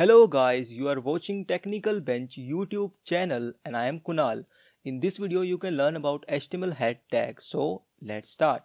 Hello guys, you are watching Technical Bench YouTube channel and I am Kunal. In this video you can learn about HTML head tag. So let's start.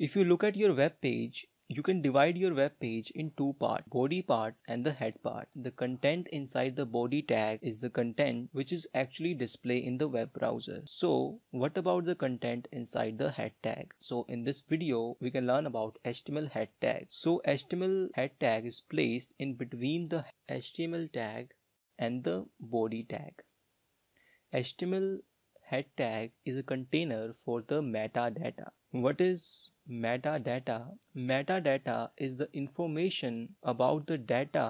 If you look at your web page, you can divide your web page in two parts, body part and the head part. The content inside the body tag is the content which is actually displayed in the web browser. So what about the content inside the head tag? So in this video, we can learn about HTML head tag. So HTML head tag is placed in between the HTML tag and the body tag. HTML head tag is a container for the metadata. What is metadata? Metadata is the information about the data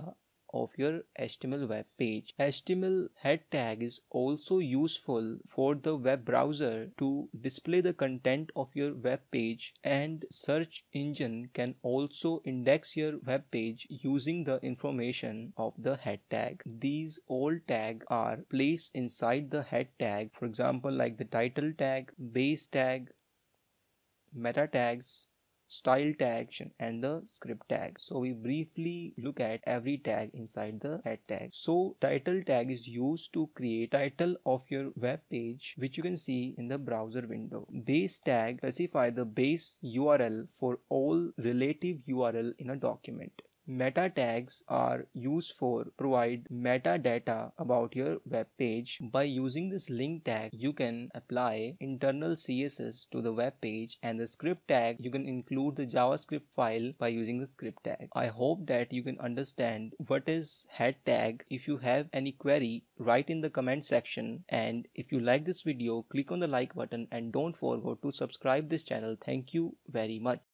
of your HTML web page. HTML head tag is also useful for the web browser to display the content of your web page and search engine can also index your web page using the information of the head tag. These all tags are placed inside the head tag for example like the title tag, base tag, meta tags, style tags and the script tag so we briefly look at every tag inside the head tag so title tag is used to create title of your web page which you can see in the browser window base tag specify the base url for all relative url in a document Meta tags are used for provide metadata about your web page. By using this link tag, you can apply internal CSS to the web page and the script tag, you can include the JavaScript file by using the script tag. I hope that you can understand what is head tag. If you have any query, write in the comment section. And if you like this video, click on the like button and don't forget to subscribe this channel. Thank you very much.